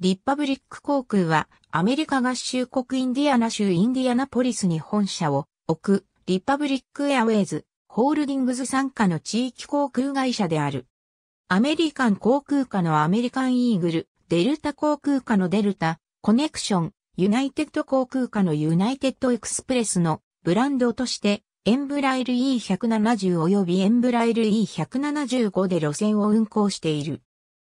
リッパブリック航空はアメリカ合衆国インディアナ州インディアナポリスに本社を置くリッパブリックエアウェイズホールディングズ参加の地域航空会社である。アメリカン航空下のアメリカンイーグル、デルタ航空下のデルタ、コネクション、ユナイテッド航空下のユナイテッドエクスプレスのブランドとしてエンブライル E170 及びエンブライル E175 で路線を運行している。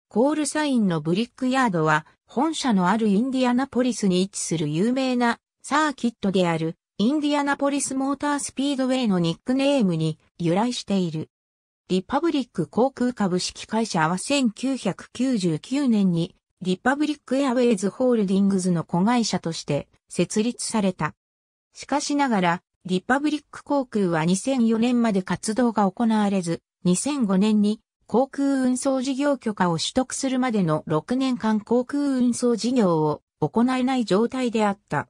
コールサインのブリックヤードは本社のあるインディアナポリスに位置する有名なサーキットであるインディアナポリスモータースピードウェイのニックネームに由来している。リパブリック航空株式会社は1999年にリパブリックエアウェイズホールディングズの子会社として設立された。しかしながら、リパブリック航空は2004年まで活動が行われず、2005年に航空運送事業許可を取得するまでの6年間航空運送事業を行えない状態であった。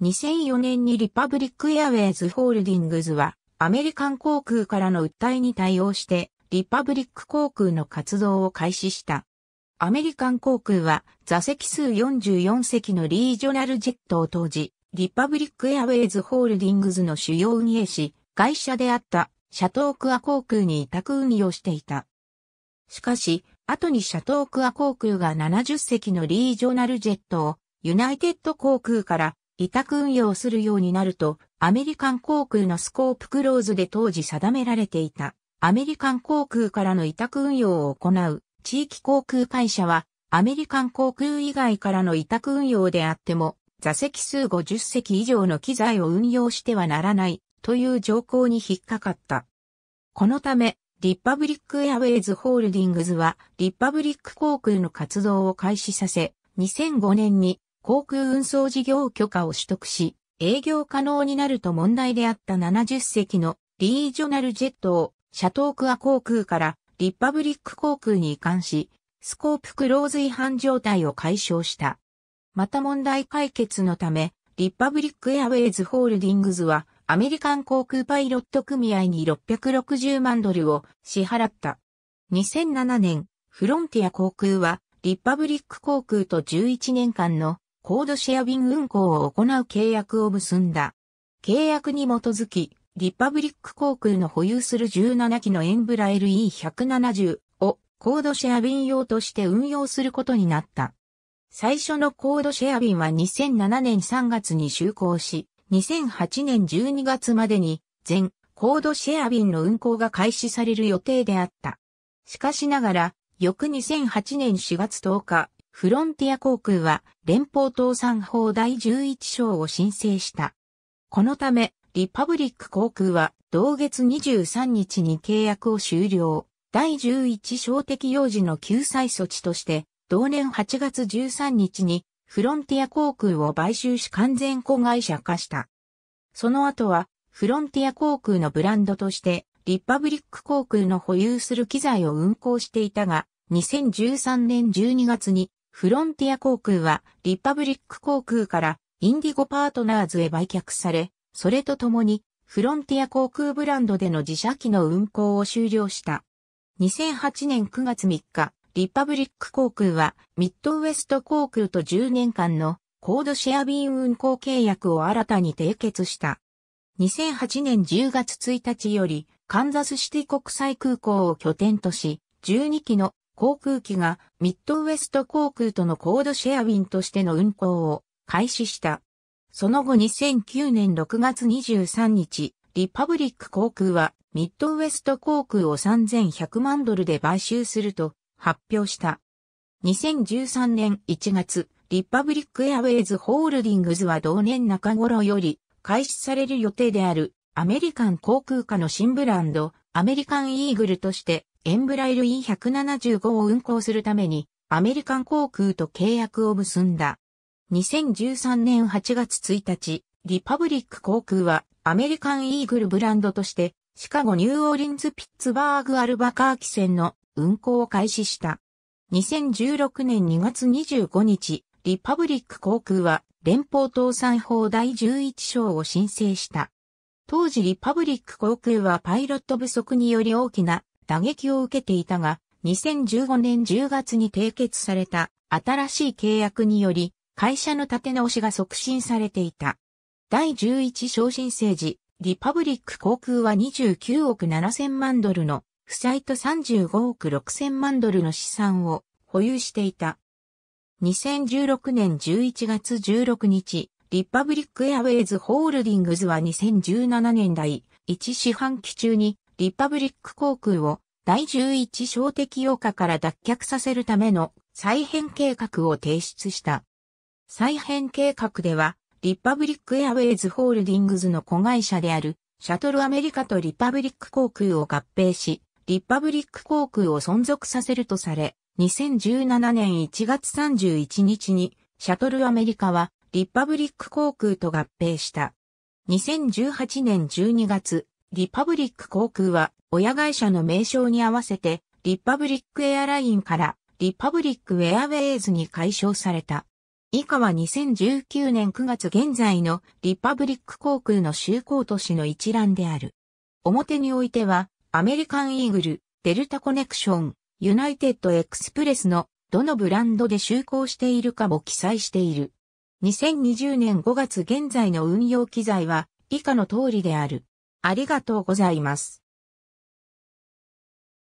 2004年にリパブリックエアウェイズホールディングズはアメリカン航空からの訴えに対応してリパブリック航空の活動を開始した。アメリカン航空は座席数44席のリージョナルジェットを当時、リパブリックエアウェイズホールディングズの主要運営し、会社であったシャトークア航空に委託運用していた。しかし、後にシャトークア航空が70隻のリージョナルジェットをユナイテッド航空から委託運用するようになると、アメリカン航空のスコープクローズで当時定められていた、アメリカン航空からの委託運用を行う地域航空会社は、アメリカン航空以外からの委託運用であっても、座席数50席以上の機材を運用してはならないという条項に引っかかった。このため、リパブリックエアウェイズホールディングズは、リパブリック航空の活動を開始させ、2005年に航空運送事業許可を取得し、営業可能になると問題であった70隻のリージョナルジェットを、シャトークア航空からリパブリック航空に移管し、スコープクローズ違反状態を解消した。また問題解決のため、リパブリックエアウェイズホールディングズは、アメリカン航空パイロット組合に660万ドルを支払った。2007年、フロンティア航空は、リパブリック航空と11年間のコードシェア便運航を行う契約を結んだ。契約に基づき、リパブリック航空の保有する17機のエンブラ LE170 をコードシェア便用として運用することになった。最初のコードシェア便は2007年3月に就航し、2008年12月までに全コードシェア便の運行が開始される予定であった。しかしながら、翌2008年4月10日、フロンティア航空は連邦倒産法第11章を申請した。このため、リパブリック航空は同月23日に契約を終了。第11章的用事の救済措置として、同年8月13日にフロンティア航空を買収し完全子会社化した。その後は、フロンティア航空のブランドとして、リパブリック航空の保有する機材を運航していたが、2013年12月に、フロンティア航空は、リパブリック航空からインディゴパートナーズへ売却され、それとともに、フロンティア航空ブランドでの自社機の運航を終了した。2008年9月3日、リパブリック航空はミッドウェスト航空と10年間のコードシェア便運航契約を新たに締結した。2008年10月1日よりカンザスシティ国際空港を拠点とし、12機の航空機がミッドウェスト航空とのコードシェア便としての運航を開始した。その後2009年6月23日、リパブリック航空はミッドウェスト航空を3100万ドルで買収すると発表した。2013年1月、リパブリックエアウェイズホールディングズは同年中頃より開始される予定であるアメリカン航空下の新ブランドアメリカンイーグルとしてエンブライル E175 を運航するためにアメリカン航空と契約を結んだ。2013年8月1日、リパブリック航空はアメリカンイーグルブランドとしてシカゴニューオーリンズピッツバーグアルバカーキ線の運行を開始した。2016年2月25日、リパブリック航空は連邦倒産法第11章を申請した。当時リパブリック航空はパイロット不足により大きな打撃を受けていたが、2015年10月に締結された新しい契約により、会社の立て直しが促進されていた。第11章申請時、リパブリック航空は29億7000万ドルの負債と35億6000万ドルの資産を保有していた。2016年11月16日、リパブリックエアウェイズホールディングズは2017年代1四半期中にリパブリック航空を第11小的用価から脱却させるための再編計画を提出した。再編計画では、リパブリックエアウェイズホールディングズの子会社であるシャトルアメリカとリパブリック航空を合併し、リパブリック航空を存続させるとされ、2017年1月31日に、シャトルアメリカは、リパブリック航空と合併した。2018年12月、リパブリック航空は、親会社の名称に合わせて、リパブリックエアラインから、リパブリックエアウェイズに解消された。以下は2019年9月現在のリパブリック航空の就航都市の一覧である。表においては、アメリカンイーグル、デルタコネクション、ユナイテッドエクスプレスのどのブランドで就航しているかも記載している。2020年5月現在の運用機材は以下の通りである。ありがとうございます。